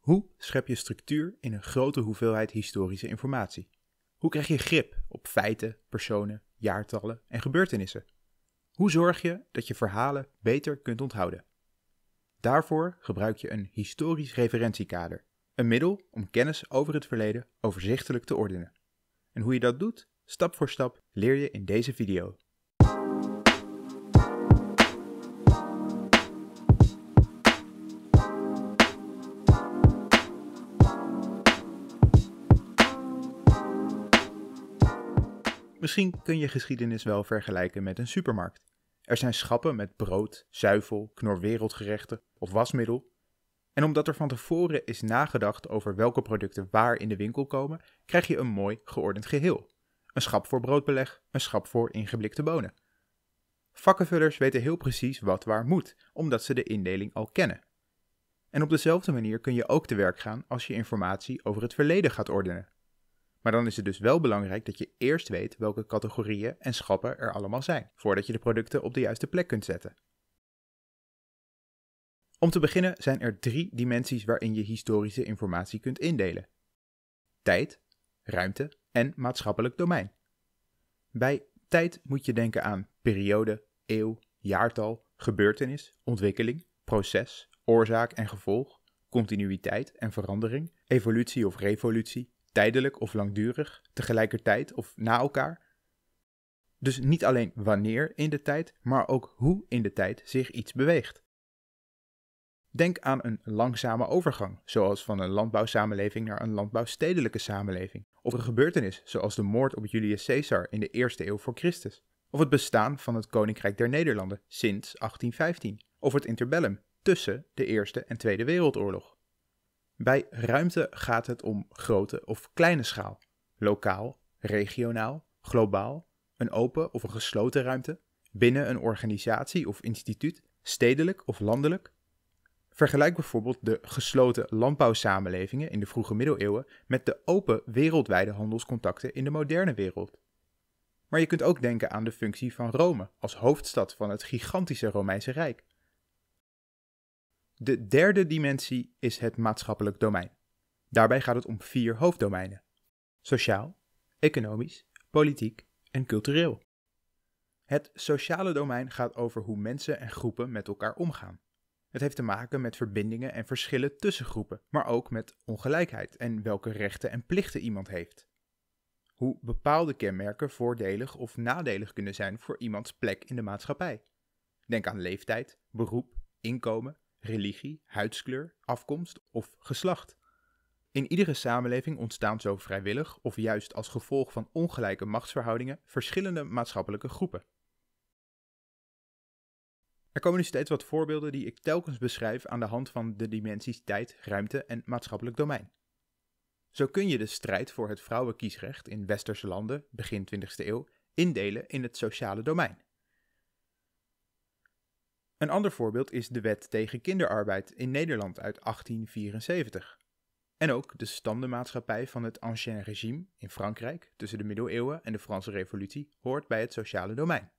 Hoe schep je structuur in een grote hoeveelheid historische informatie? Hoe krijg je grip op feiten, personen, jaartallen en gebeurtenissen? Hoe zorg je dat je verhalen beter kunt onthouden? Daarvoor gebruik je een historisch referentiekader, een middel om kennis over het verleden overzichtelijk te ordenen. En hoe je dat doet, stap voor stap, leer je in deze video. Misschien kun je geschiedenis wel vergelijken met een supermarkt. Er zijn schappen met brood, zuivel, knorwereldgerechten of wasmiddel. En omdat er van tevoren is nagedacht over welke producten waar in de winkel komen, krijg je een mooi geordend geheel. Een schap voor broodbeleg, een schap voor ingeblikte bonen. Vakkenvullers weten heel precies wat waar moet, omdat ze de indeling al kennen. En op dezelfde manier kun je ook te werk gaan als je informatie over het verleden gaat ordenen. Maar dan is het dus wel belangrijk dat je eerst weet welke categorieën en schappen er allemaal zijn, voordat je de producten op de juiste plek kunt zetten. Om te beginnen zijn er drie dimensies waarin je historische informatie kunt indelen: tijd, ruimte en maatschappelijk domein. Bij tijd moet je denken aan periode, eeuw, jaartal, gebeurtenis, ontwikkeling, proces, oorzaak en gevolg, continuïteit en verandering, evolutie of revolutie, tijdelijk of langdurig, tegelijkertijd of na elkaar. Dus niet alleen wanneer in de tijd, maar ook hoe in de tijd zich iets beweegt. Denk aan een langzame overgang, zoals van een landbouwsamenleving naar een landbouwstedelijke samenleving, of een gebeurtenis zoals de moord op Julius Caesar in de eerste eeuw voor Christus, of het bestaan van het Koninkrijk der Nederlanden sinds 1815, of het interbellum tussen de Eerste en Tweede Wereldoorlog. Bij ruimte gaat het om grote of kleine schaal, lokaal, regionaal, globaal, een open of een gesloten ruimte, binnen een organisatie of instituut, stedelijk of landelijk. Vergelijk bijvoorbeeld de gesloten landbouwsamenlevingen in de vroege middeleeuwen met de open wereldwijde handelscontacten in de moderne wereld. Maar je kunt ook denken aan de functie van Rome als hoofdstad van het gigantische Romeinse Rijk. De derde dimensie is het maatschappelijk domein. Daarbij gaat het om vier hoofddomeinen: sociaal, economisch, politiek en cultureel. Het sociale domein gaat over hoe mensen en groepen met elkaar omgaan. Het heeft te maken met verbindingen en verschillen tussen groepen, maar ook met ongelijkheid en welke rechten en plichten iemand heeft. Hoe bepaalde kenmerken voordelig of nadelig kunnen zijn voor iemands plek in de maatschappij. Denk aan leeftijd, beroep, inkomen, religie, huidskleur, afkomst of geslacht. In iedere samenleving ontstaan zo vrijwillig of juist als gevolg van ongelijke machtsverhoudingen verschillende maatschappelijke groepen. Er komen nu steeds wat voorbeelden die ik telkens beschrijf aan de hand van de dimensies tijd, ruimte en maatschappelijk domein. Zo kun je de strijd voor het vrouwenkiesrecht in westerse landen begin 20e eeuw indelen in het sociale domein. Een ander voorbeeld is de wet tegen kinderarbeid in Nederland uit 1874. En ook de standenmaatschappij van het Ancien Régime in Frankrijk tussen de middeleeuwen en de Franse Revolutie hoort bij het sociale domein.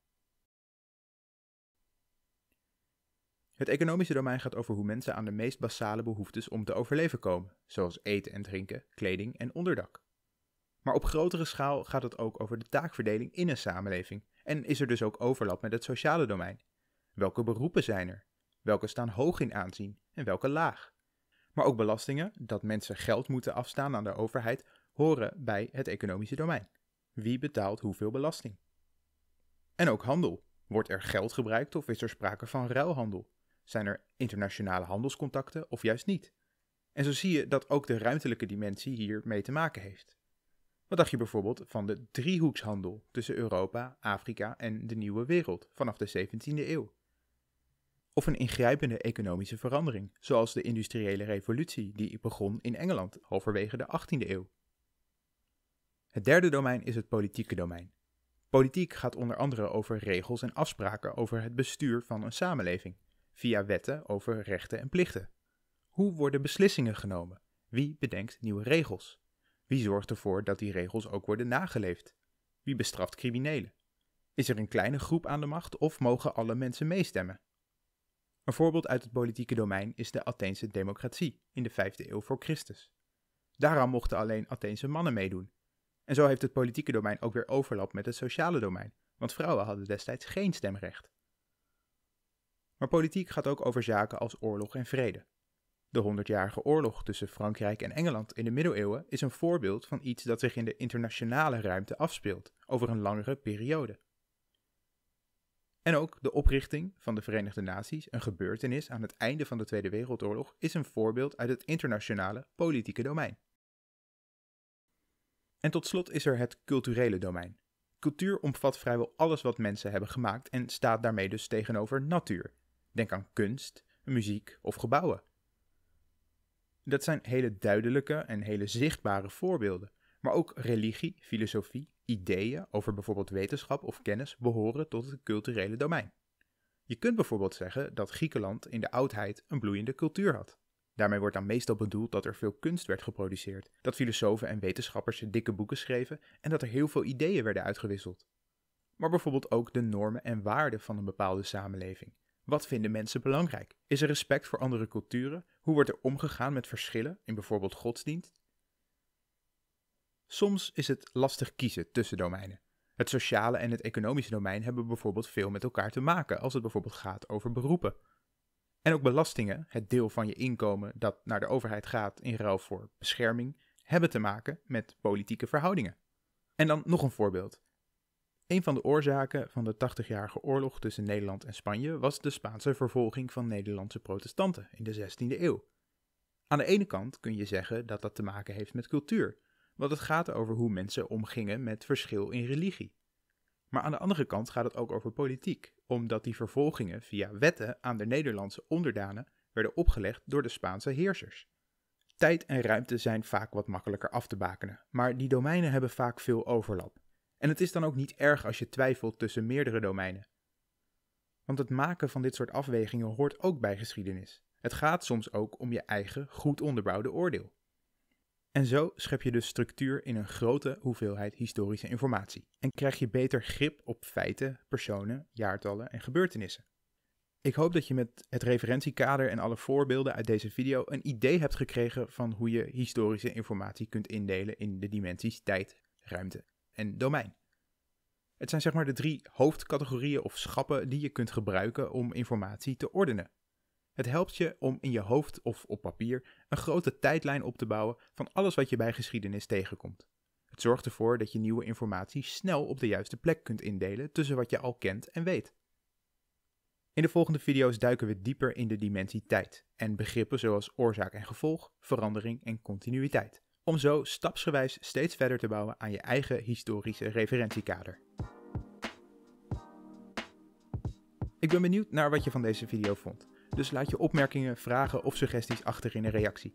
Het economische domein gaat over hoe mensen aan de meest basale behoeftes om te overleven komen, zoals eten en drinken, kleding en onderdak. Maar op grotere schaal gaat het ook over de taakverdeling in een samenleving en is er dus ook overlap met het sociale domein, Welke beroepen zijn er? Welke staan hoog in aanzien en welke laag? Maar ook belastingen, dat mensen geld moeten afstaan aan de overheid, horen bij het economische domein. Wie betaalt hoeveel belasting? En ook handel. Wordt er geld gebruikt of is er sprake van ruilhandel? Zijn er internationale handelscontacten of juist niet? En zo zie je dat ook de ruimtelijke dimensie hier mee te maken heeft. Wat dacht je bijvoorbeeld van de driehoekshandel tussen Europa, Afrika en de Nieuwe Wereld vanaf de 17e eeuw? Of een ingrijpende economische verandering, zoals de industriële revolutie die begon in Engeland halverwege de 18e eeuw. Het derde domein is het politieke domein. Politiek gaat onder andere over regels en afspraken over het bestuur van een samenleving, via wetten over rechten en plichten. Hoe worden beslissingen genomen? Wie bedenkt nieuwe regels? Wie zorgt ervoor dat die regels ook worden nageleefd? Wie bestraft criminelen? Is er een kleine groep aan de macht of mogen alle mensen meestemmen? Een voorbeeld uit het politieke domein is de Atheense democratie in de 5e eeuw voor Christus. Daaraan mochten alleen Atheense mannen meedoen. En zo heeft het politieke domein ook weer overlap met het sociale domein, want vrouwen hadden destijds geen stemrecht. Maar politiek gaat ook over zaken als oorlog en vrede. De 100-jarige oorlog tussen Frankrijk en Engeland in de middeleeuwen is een voorbeeld van iets dat zich in de internationale ruimte afspeelt over een langere periode. En ook de oprichting van de Verenigde Naties, een gebeurtenis aan het einde van de Tweede Wereldoorlog, is een voorbeeld uit het internationale politieke domein. En tot slot is er het culturele domein. Cultuur omvat vrijwel alles wat mensen hebben gemaakt en staat daarmee dus tegenover natuur. Denk aan kunst, muziek of gebouwen. Dat zijn hele duidelijke en hele zichtbare voorbeelden. Maar ook religie, filosofie, ideeën over bijvoorbeeld wetenschap of kennis behoren tot het culturele domein. Je kunt bijvoorbeeld zeggen dat Griekenland in de oudheid een bloeiende cultuur had. Daarmee wordt dan meestal bedoeld dat er veel kunst werd geproduceerd, dat filosofen en wetenschappers dikke boeken schreven en dat er heel veel ideeën werden uitgewisseld. Maar bijvoorbeeld ook de normen en waarden van een bepaalde samenleving. Wat vinden mensen belangrijk? Is er respect voor andere culturen? Hoe wordt er omgegaan met verschillen in bijvoorbeeld godsdienst? Soms is het lastig kiezen tussen domeinen. Het sociale en het economische domein hebben bijvoorbeeld veel met elkaar te maken als het bijvoorbeeld gaat over beroepen. En ook belastingen, het deel van je inkomen dat naar de overheid gaat in ruil voor bescherming, hebben te maken met politieke verhoudingen. En dan nog een voorbeeld. Een van de oorzaken van de 80-jarige oorlog tussen Nederland en Spanje was de Spaanse vervolging van Nederlandse protestanten in de 16e eeuw. Aan de ene kant kun je zeggen dat dat te maken heeft met cultuur, want het gaat over hoe mensen omgingen met verschil in religie. Maar aan de andere kant gaat het ook over politiek, omdat die vervolgingen via wetten aan de Nederlandse onderdanen werden opgelegd door de Spaanse heersers. Tijd en ruimte zijn vaak wat makkelijker af te bakenen, maar die domeinen hebben vaak veel overlap. En het is dan ook niet erg als je twijfelt tussen meerdere domeinen. Want het maken van dit soort afwegingen hoort ook bij geschiedenis. Het gaat soms ook om je eigen goed onderbouwde oordeel. En zo schep je dus structuur in een grote hoeveelheid historische informatie en krijg je beter grip op feiten, personen, jaartallen en gebeurtenissen. Ik hoop dat je met het referentiekader en alle voorbeelden uit deze video een idee hebt gekregen van hoe je historische informatie kunt indelen in de dimensies tijd, ruimte en domein. Het zijn zeg maar de drie hoofdcategorieën of schappen die je kunt gebruiken om informatie te ordenen. Het helpt je om in je hoofd of op papier een grote tijdlijn op te bouwen van alles wat je bij geschiedenis tegenkomt. Het zorgt ervoor dat je nieuwe informatie snel op de juiste plek kunt indelen tussen wat je al kent en weet. In de volgende video's duiken we dieper in de dimensie tijd en begrippen zoals oorzaak en gevolg, verandering en continuïteit, om zo stapsgewijs steeds verder te bouwen aan je eigen historische referentiekader. Ik ben benieuwd naar wat je van deze video vond dus laat je opmerkingen, vragen of suggesties achter in een reactie.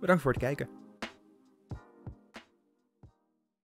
Bedankt voor het kijken.